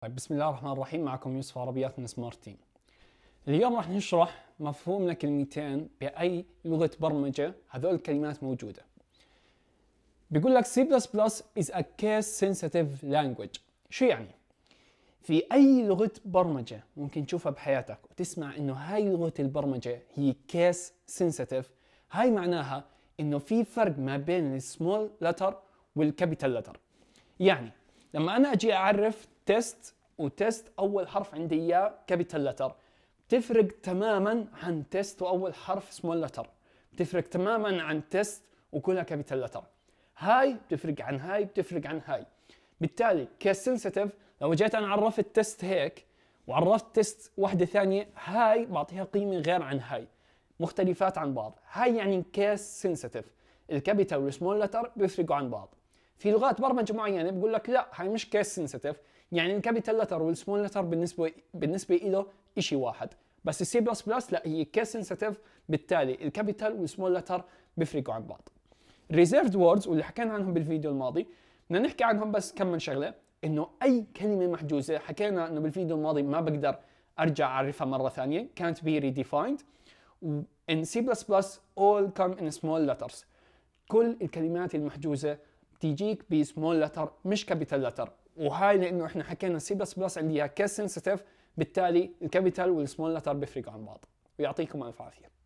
طيب بسم الله الرحمن الرحيم معكم يوسف عربيات من سمارت تيم اليوم راح نشرح مفهوم لكلمتين بأي لغة برمجة هذول الكلمات موجودة بيقول لك C++ is a case sensitive language شو يعني؟ في أي لغة برمجة ممكن تشوفها بحياتك وتسمع إنه هاي لغة البرمجة هي case sensitive هاي معناها إنه في فرق ما بين السمول letter والكابيتال letter يعني لما أنا أجي أعرف تيست وتيست اول حرف عندي اياه كابيتال لتر تفرق تماما عن تيست واول حرف سمول لتر بتفرق تماما عن تيست وكلها كابيتال لتر هاي بتفرق عن هاي بتفرق عن هاي بالتالي كيس سنسيتيف لو جيت انا عرفت تيست هيك وعرفت تيست واحده ثانيه هاي بعطيها قيمه غير عن هاي مختلفات عن بعض هاي يعني كيس سنسيتيف الكابيتال والسمول لتر بيفرقوا عن بعض في لغات برمجه معينه بقول لك لا هاي مش كيس سنسيتيف يعني الكابيتال لتر والسمول لتر بالنسبه بالنسبه له شيء واحد بس السي بلس بلس لا هي كيس سنسيتيف بالتالي الكابيتال والسمول لتر بيفرقوا عن بعض ريزيرفد ووردز واللي حكينا عنهم بالفيديو الماضي بدنا نحكي عنهم بس كم من شغله انه اي كلمه محجوزه حكينا انه بالفيديو الماضي ما بقدر ارجع اعرفها مره ثانيه كانت بي ريديفايند ان سي بلس بلس all come in small letters كل الكلمات المحجوزه تجيك بسمول لتر مش كابيتال لتر وهاي لانه احنا حكينا سي بلس بلس عندها كيس سنسيتيف بالتالي الكابيتال والسمول لتر بيفرقوا عن بعض ويعطيكم الف عافيه